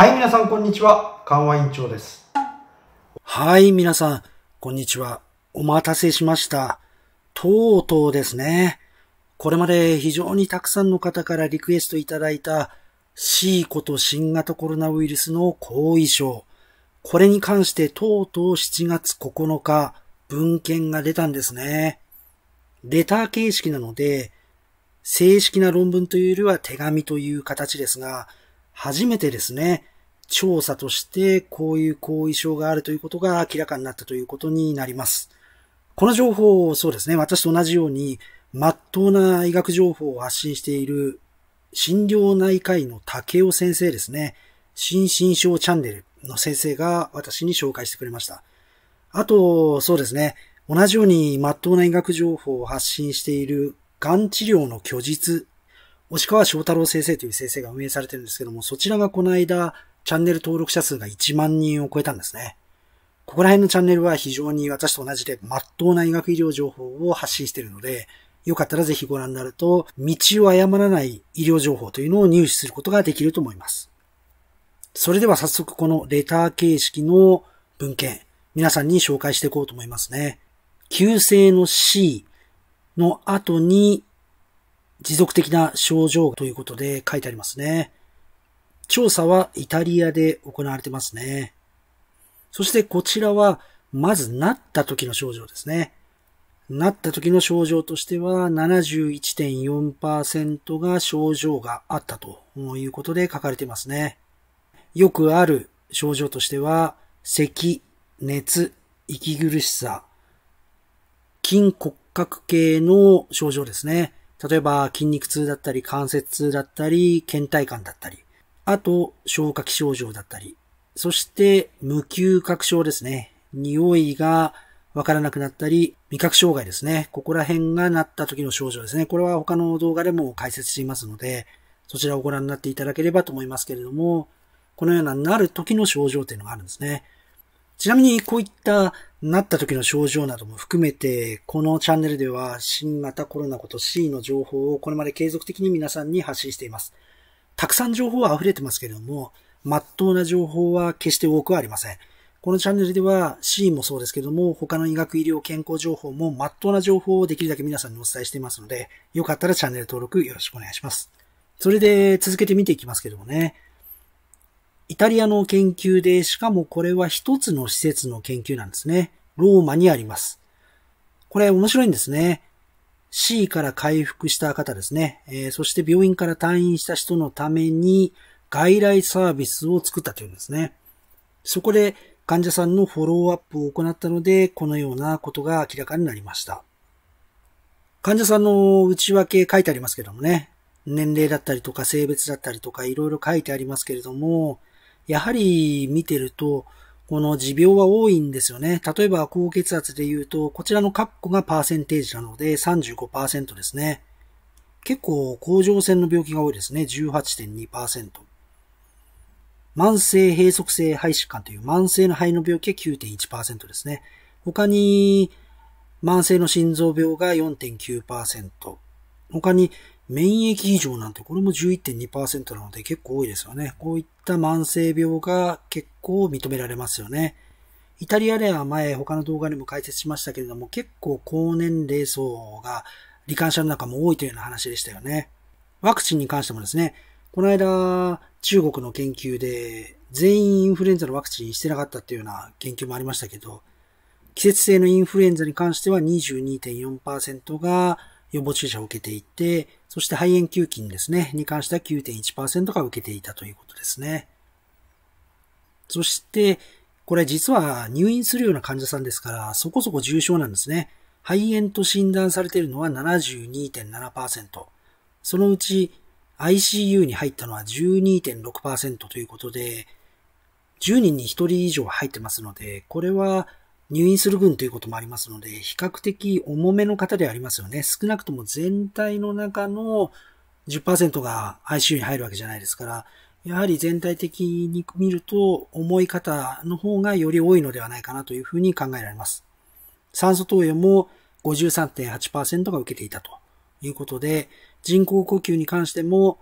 はい、皆さん、こんにちは。緩和委員長です。はい、皆さん、こんにちは。お待たせしました。とうとうですね。これまで非常にたくさんの方からリクエストいただいた C こと新型コロナウイルスの後遺症。これに関してとうとう7月9日、文献が出たんですね。レター形式なので、正式な論文というよりは手紙という形ですが、初めてですね、調査としてこういう後遺症があるということが明らかになったということになります。この情報をそうですね、私と同じように、まっとうな医学情報を発信している、診療内科医の竹尾先生ですね、心身症チャンネルの先生が私に紹介してくれました。あと、そうですね、同じようにまっとうな医学情報を発信している、がん治療の虚実、押川翔太郎先生という先生が運営されてるんですけども、そちらがこの間、チャンネル登録者数が1万人を超えたんですね。ここら辺のチャンネルは非常に私と同じで真っ当な医学医療情報を発信しているので、よかったらぜひご覧になると、道を誤らない医療情報というのを入手することができると思います。それでは早速このレター形式の文献、皆さんに紹介していこうと思いますね。急性の C の後に持続的な症状ということで書いてありますね。調査はイタリアで行われてますね。そしてこちらは、まずなった時の症状ですね。なった時の症状としては71.4%が症状があったということで書かれていますね。よくある症状としては、咳、熱、息苦しさ、筋骨格系の症状ですね。例えば筋肉痛だったり関節痛だったり倦怠感だったり。あと、消化器症状だったり、そして無嗅覚症ですね。匂いがわからなくなったり、味覚障害ですね。ここら辺がなった時の症状ですね。これは他の動画でも解説していますので、そちらをご覧になっていただければと思いますけれども、このようななる時の症状っていうのがあるんですね。ちなみにこういったなった時の症状なども含めて、このチャンネルでは新型コロナこと C の情報をこれまで継続的に皆さんに発信しています。たくさん情報は溢れてますけれども、まっとうな情報は決して多くはありません。このチャンネルでは、シーンもそうですけども、他の医学医療健康情報もまっとうな情報をできるだけ皆さんにお伝えしていますので、よかったらチャンネル登録よろしくお願いします。それで続けて見ていきますけどもね、イタリアの研究で、しかもこれは一つの施設の研究なんですね。ローマにあります。これ面白いんですね。C から回復した方ですね、えー、そして病院から退院した人のために外来サービスを作ったというんですね。そこで患者さんのフォローアップを行ったので、このようなことが明らかになりました。患者さんの内訳書いてありますけどもね、年齢だったりとか性別だったりとかいろいろ書いてありますけれども、やはり見てると、この持病は多いんですよね。例えば高血圧で言うと、こちらの括弧がパーセンテージなので35%ですね。結構甲状腺の病気が多いですね。18.2%。慢性閉塞性肺疾患という慢性の肺の病気は9.1%ですね。他に、慢性の心臓病が4.9%。他に免疫異常なんてこれも11.2%なので結構多いですよね。こういった慢性病が結構認められますよね。イタリアでは前他の動画でも解説しましたけれども結構高年齢層が罹患者の中も多いというような話でしたよね。ワクチンに関してもですね、この間中国の研究で全員インフルエンザのワクチンしてなかったっていうような研究もありましたけど、季節性のインフルエンザに関しては22.4%が予防注射を受けていて、そして肺炎球菌ですね、に関しては9.1%が受けていたということですね。そして、これ実は入院するような患者さんですから、そこそこ重症なんですね。肺炎と診断されているのは72.7%。そのうち ICU に入ったのは12.6%ということで、10人に1人以上入ってますので、これは入院する分ということもありますので、比較的重めの方ではありますよね。少なくとも全体の中の10%が ICU に入るわけじゃないですから、やはり全体的に見ると重い方の方がより多いのではないかなというふうに考えられます。酸素投与も53.8%が受けていたということで、人工呼吸に関しても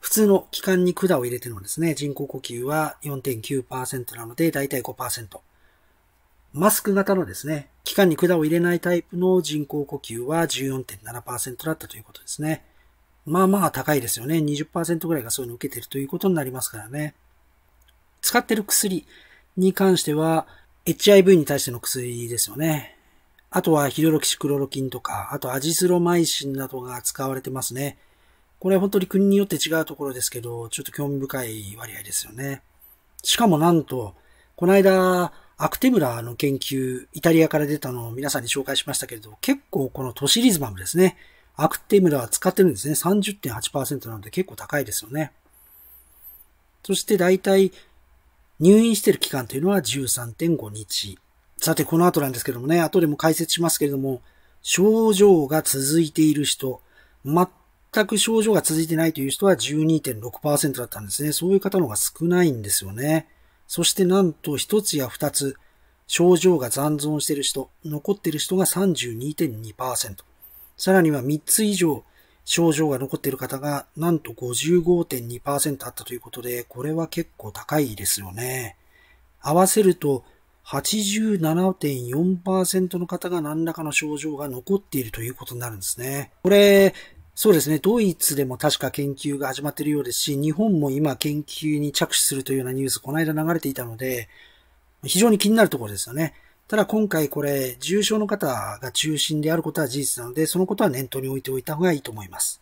普通の気管に管を入れてのですね、人工呼吸は4.9%なので、だいたい5%。マスク型のですね、期間に管を入れないタイプの人工呼吸は14.7%だったということですね。まあまあ高いですよね。20%ぐらいがそういうのを受けてるということになりますからね。使ってる薬に関しては、HIV に対しての薬ですよね。あとはヒロロキシクロロキンとか、あとアジスロマイシンなどが使われてますね。これ本当に国によって違うところですけど、ちょっと興味深い割合ですよね。しかもなんと、この間、アクテムラの研究、イタリアから出たのを皆さんに紹介しましたけれど、結構このトシリズマムですね。アクテムラ使ってるんですね。30.8%なので結構高いですよね。そして大体入院してる期間というのは13.5日。さてこの後なんですけどもね、後でも解説しますけれども、症状が続いている人、全く症状が続いてないという人は12.6%だったんですね。そういう方の方が少ないんですよね。そしてなんと一つや二つ、症状が残存している人、残っている人が32.2%。さらには三つ以上、症状が残っている方がなんと55.2%あったということで、これは結構高いですよね。合わせると87.4%の方が何らかの症状が残っているということになるんですね。これ、そうですね。ドイツでも確か研究が始まっているようですし、日本も今研究に着手するというようなニュース、この間流れていたので、非常に気になるところですよね。ただ今回これ、重症の方が中心であることは事実なので、そのことは念頭に置いておいた方がいいと思います。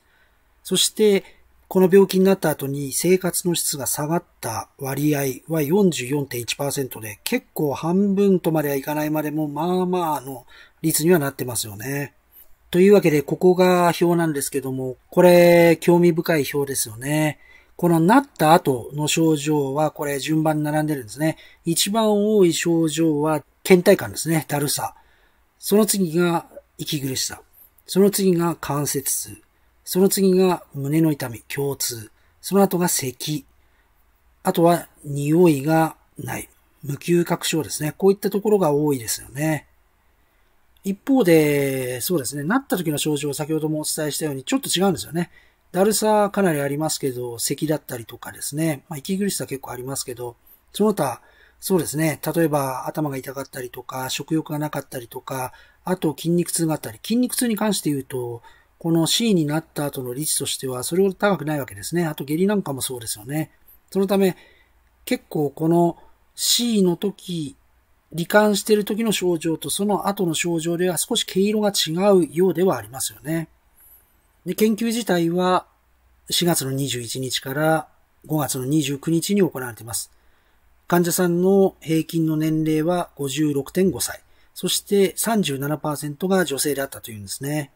そして、この病気になった後に生活の質が下がった割合は44.1%で、結構半分とまではいかないまでも、まあまあの率にはなってますよね。というわけで、ここが表なんですけども、これ、興味深い表ですよね。このなった後の症状は、これ順番に並んでるんですね。一番多い症状は、倦怠感ですね。だるさ。その次が、息苦しさ。その次が関節痛。その次が胸の痛み、胸痛。その後が咳。あとは匂いがない。無嗅覚症ですね。こういったところが多いですよね。一方で、そうですね、なった時の症状、先ほどもお伝えしたように、ちょっと違うんですよね。だるさかなりありますけど、咳だったりとかですね、まあ、息苦しさ結構ありますけど、その他、そうですね、例えば頭が痛かったりとか、食欲がなかったりとか、あと筋肉痛があったり、筋肉痛に関して言うと、この C になった後の率としては、それほど高くないわけですね。あと下痢なんかもそうですよね。そのため、結構この C の時罹患している時の症状とその後の症状では少し毛色が違うようではありますよね。で、研究自体は4月の21日から5月の29日に行われています。患者さんの平均の年齢は56.5歳。そして37%が女性であったというんですね。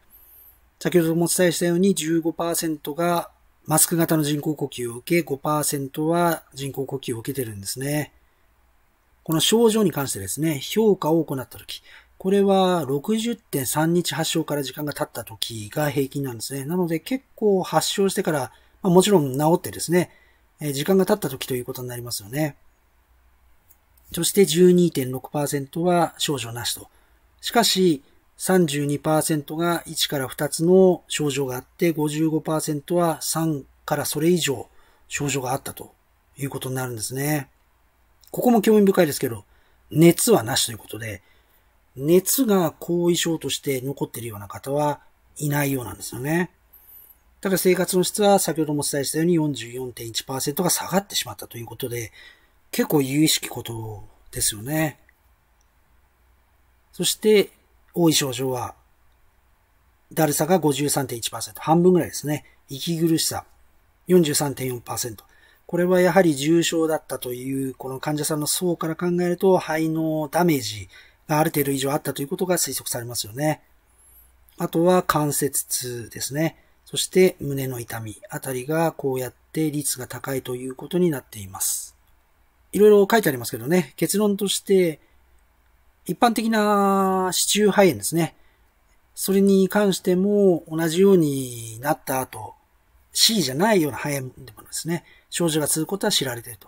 先ほどもお伝えしたように15%がマスク型の人工呼吸を受け、5%は人工呼吸を受けてるんですね。この症状に関してですね、評価を行ったとき、これは60.3日発症から時間が経った時が平均なんですね。なので結構発症してから、まあ、もちろん治ってですね、え時間が経った時ということになりますよね。そして12.6%は症状なしと。しかし32%が1から2つの症状があって55%は3からそれ以上症状があったということになるんですね。ここも興味深いですけど、熱はなしということで、熱が後遺症として残っているような方はいないようなんですよね。ただ生活の質は先ほどもお伝えしたように44.1%が下がってしまったということで、結構有意識ことですよね。そして、多い症状は、だるさが53.1%、半分ぐらいですね。息苦しさ、43.4%、これはやはり重症だったという、この患者さんの層から考えると、肺のダメージがある程度以上あったということが推測されますよね。あとは関節痛ですね。そして胸の痛みあたりがこうやって率が高いということになっています。いろいろ書いてありますけどね、結論として、一般的な子中肺炎ですね。それに関しても同じようになった後、C じゃないような早いものですね。症状が続くことは知られていると。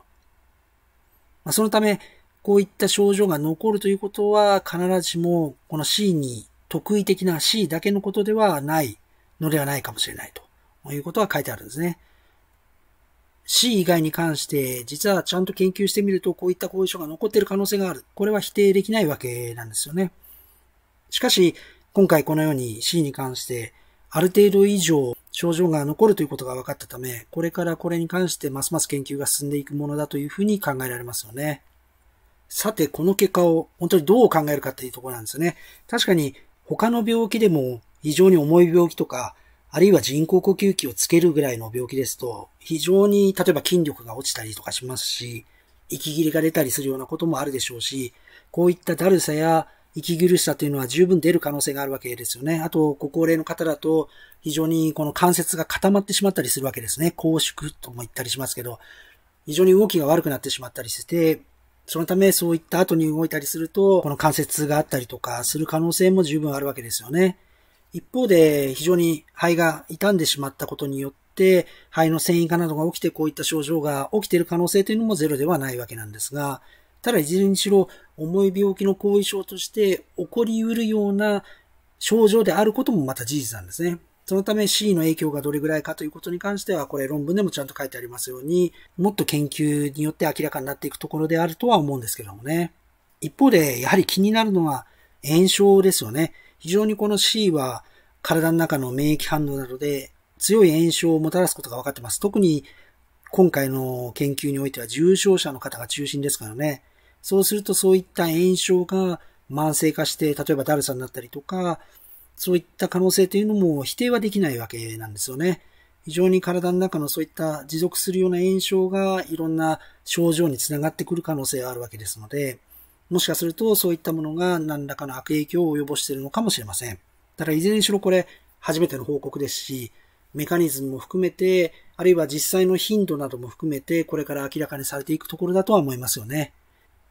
まあ、そのため、こういった症状が残るということは、必ずしもこの C に特異的な C だけのことではないのではないかもしれないということは書いてあるんですね。C 以外に関して、実はちゃんと研究してみると、こういった後遺症が残っている可能性がある。これは否定できないわけなんですよね。しかし、今回このように C に関して、ある程度以上症状が残るということが分かったため、これからこれに関してますます研究が進んでいくものだというふうに考えられますよね。さて、この結果を本当にどう考えるかっていうところなんですよね。確かに他の病気でも非常に重い病気とか、あるいは人工呼吸器をつけるぐらいの病気ですと、非常に例えば筋力が落ちたりとかしますし、息切れが出たりするようなこともあるでしょうし、こういっただるさや息苦しさというのは十分出る可能性があるわけですよね。あと、ご高齢の方だと、非常にこの関節が固まってしまったりするわけですね。拘縮とも言ったりしますけど、非常に動きが悪くなってしまったりして、そのためそういった後に動いたりすると、この関節があったりとかする可能性も十分あるわけですよね。一方で、非常に肺が傷んでしまったことによって、肺の繊維化などが起きてこういった症状が起きている可能性というのもゼロではないわけなんですが、ただいずれにしろ重い病気の後遺症として起こりうるような症状であることもまた事実なんですね。そのため C の影響がどれぐらいかということに関しては、これ論文でもちゃんと書いてありますように、もっと研究によって明らかになっていくところであるとは思うんですけどもね。一方で、やはり気になるのは炎症ですよね。非常にこの C は体の中の免疫反応などで強い炎症をもたらすことが分かってます。特に今回の研究においては重症者の方が中心ですからね。そうするとそういった炎症が慢性化して、例えばだるさになったりとか、そういった可能性というのも否定はできないわけなんですよね。非常に体の中のそういった持続するような炎症がいろんな症状につながってくる可能性があるわけですので、もしかするとそういったものが何らかの悪影響を及ぼしているのかもしれません。ただいずれにしろこれ初めての報告ですし、メカニズムも含めて、あるいは実際の頻度なども含めて、これから明らかにされていくところだとは思いますよね。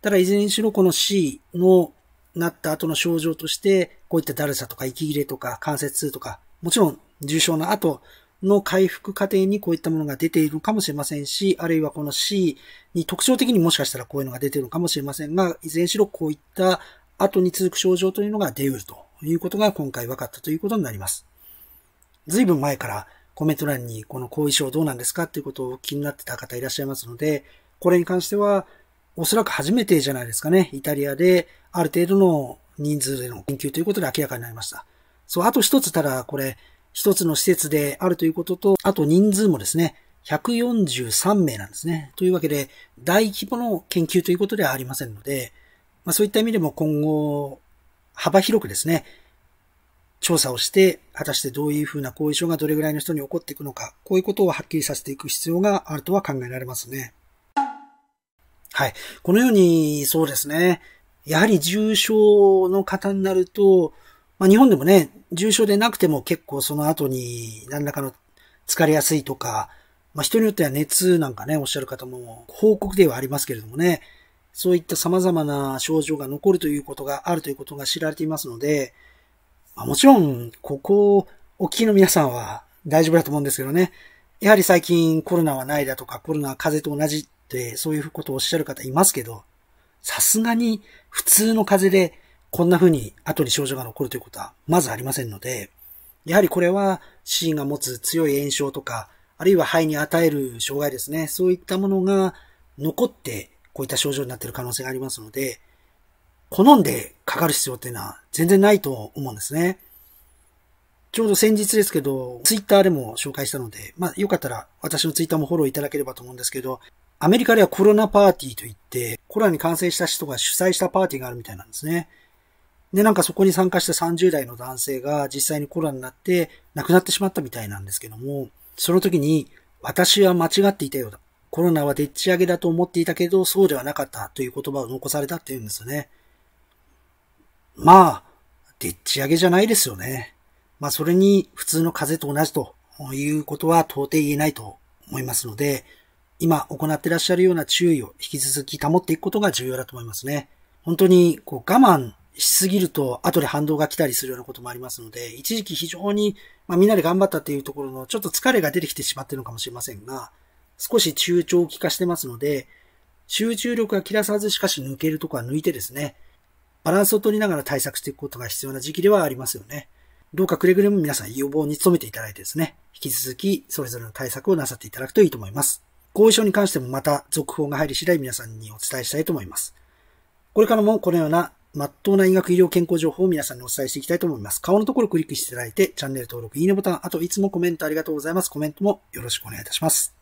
ただ、いずれにしろこの C のなった後の症状として、こういっただるさとか息切れとか関節痛とか、もちろん重症の後の回復過程にこういったものが出ているのかもしれませんし、あるいはこの C に特徴的にもしかしたらこういうのが出ているのかもしれませんが、いずれにしろこういった後に続く症状というのが出得るということが今回分かったということになります。随分前からコメント欄にこの後遺症どうなんですかということを気になってた方いらっしゃいますので、これに関してはおそらく初めてじゃないですかね。イタリアである程度の人数での研究ということで明らかになりました。そう、あと一つただこれ、一つの施設であるということと、あと人数もですね、143名なんですね。というわけで、大規模の研究ということではありませんので、まあそういった意味でも今後、幅広くですね、調査をして、果たしてどういうふうな後遺症がどれぐらいの人に起こっていくのか、こういうことをはっきりさせていく必要があるとは考えられますね。はい。このように、そうですね。やはり重症の方になると、まあ、日本でもね、重症でなくても結構その後に何らかの疲れやすいとか、まあ、人によっては熱なんかね、おっしゃる方も報告ではありますけれどもね、そういった様々な症状が残るということがあるということが知られていますので、まあ、もちろん、ここをお聞きの皆さんは大丈夫だと思うんですけどね、やはり最近コロナはないだとか、コロナは風邪と同じ、そういうことをおっしゃる方いますけど、さすがに普通の風邪でこんな風に後に症状が残るということはまずありませんので、やはりこれは死因が持つ強い炎症とか、あるいは肺に与える障害ですね、そういったものが残ってこういった症状になっている可能性がありますので、好んでかかる必要っていうのは全然ないと思うんですね。ちょうど先日ですけど、ツイッターでも紹介したので、まあよかったら私のツイッターもフォローいただければと思うんですけど、アメリカではコロナパーティーといって、コロナに感染した人が主催したパーティーがあるみたいなんですね。で、なんかそこに参加した30代の男性が実際にコロナになって亡くなってしまったみたいなんですけども、その時に私は間違っていたようだ。コロナはでっち上げだと思っていたけど、そうではなかったという言葉を残されたっていうんですよね。まあ、でっち上げじゃないですよね。まあ、それに普通の風邪と同じということは到底言えないと思いますので、今行ってらっしゃるような注意を引き続き保っていくことが重要だと思いますね。本当にこう我慢しすぎると後で反動が来たりするようなこともありますので、一時期非常に、まあ、みんなで頑張ったっていうところのちょっと疲れが出てきてしまってるのかもしれませんが、少し中長期化してますので、集中力が切らさずしかし抜けるとこは抜いてですね、バランスを取りながら対策していくことが必要な時期ではありますよね。どうかくれぐれも皆さん予防に努めていただいてですね、引き続きそれぞれの対策をなさっていただくといいと思います。後遺症に関してもまた続報が入り次第皆さんにお伝えしたいと思います。これからもこのようなまっとうな医学医療健康情報を皆さんにお伝えしていきたいと思います。顔のところをクリックしていただいて、チャンネル登録、いいねボタン、あといつもコメントありがとうございます。コメントもよろしくお願いいたします。